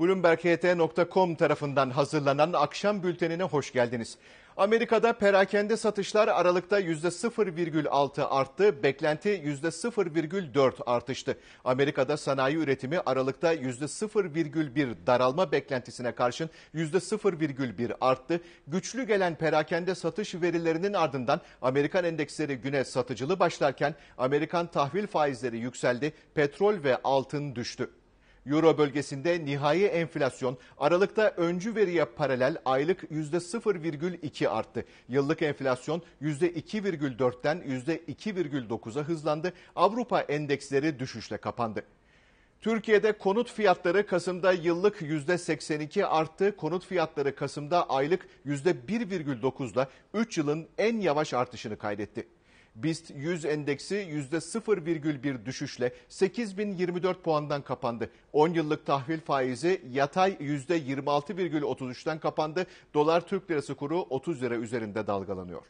BloombergHT.com tarafından hazırlanan akşam bültenine hoş geldiniz. Amerika'da perakende satışlar Aralık'ta %0,6 arttı, beklenti %0,4 artıştı. Amerika'da sanayi üretimi Aralık'ta %0,1 daralma beklentisine karşın %0,1 arttı. Güçlü gelen perakende satış verilerinin ardından Amerikan endeksleri güne satıcılı başlarken Amerikan tahvil faizleri yükseldi, petrol ve altın düştü. Euro bölgesinde nihai enflasyon Aralık'ta öncü veriye paralel aylık %0,2 arttı. Yıllık enflasyon %2,4'ten %2,9'a hızlandı. Avrupa endeksleri düşüşle kapandı. Türkiye'de konut fiyatları Kasım'da yıllık %82 arttı. Konut fiyatları Kasım'da aylık 1.9'da 3 yılın en yavaş artışını kaydetti. BIST 100 endeksi %0,1 düşüşle 8024 puandan kapandı. 10 yıllık tahvil faizi yatay %26,33'ten kapandı. Dolar Türk lirası kuru 30 lira üzerinde dalgalanıyor.